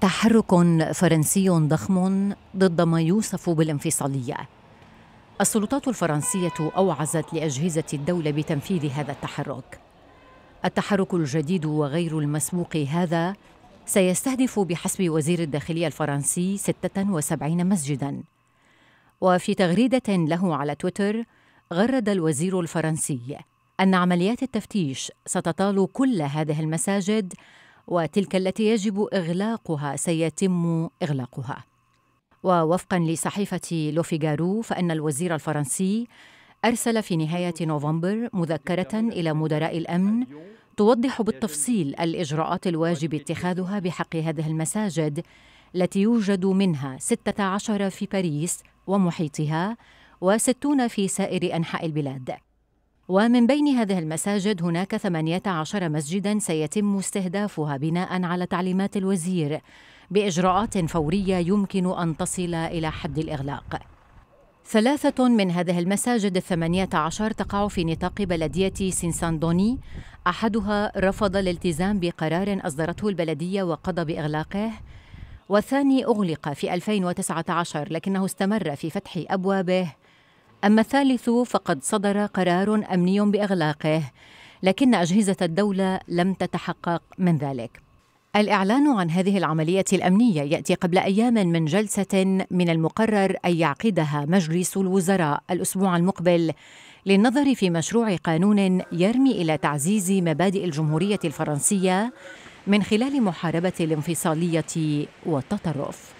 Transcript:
تحرك فرنسي ضخم ضد ما يوصف بالانفصاليه السلطات الفرنسيه اوعزت لاجهزه الدوله بتنفيذ هذا التحرك التحرك الجديد وغير المسبوق هذا سيستهدف بحسب وزير الداخليه الفرنسي 76 مسجدا وفي تغريده له على تويتر غرد الوزير الفرنسي ان عمليات التفتيش ستطال كل هذه المساجد وتلك التي يجب إغلاقها سيتم إغلاقها ووفقا لصحيفة لوفيغارو فإن الوزير الفرنسي أرسل في نهاية نوفمبر مذكرة إلى مدراء الأمن توضح بالتفصيل الإجراءات الواجب اتخاذها بحق هذه المساجد التي يوجد منها 16 في باريس ومحيطها و60 في سائر أنحاء البلاد ومن بين هذه المساجد هناك 18 مسجدا سيتم استهدافها بناء على تعليمات الوزير باجراءات فوريه يمكن ان تصل الى حد الاغلاق ثلاثة من هذه المساجد الثمانية عشر تقع في نطاق بلدية سينساندوني أحدها رفض الالتزام بقرار أصدرته البلدية وقضى بإغلاقه والثاني أغلق في 2019 لكنه استمر في فتح أبوابه أما الثالث فقد صدر قرار أمني بإغلاقه لكن أجهزة الدولة لم تتحقق من ذلك الإعلان عن هذه العملية الأمنية يأتي قبل أيام من جلسة من المقرر أن يعقدها مجلس الوزراء الأسبوع المقبل للنظر في مشروع قانون يرمي إلى تعزيز مبادئ الجمهورية الفرنسية من خلال محاربة الانفصالية والتطرف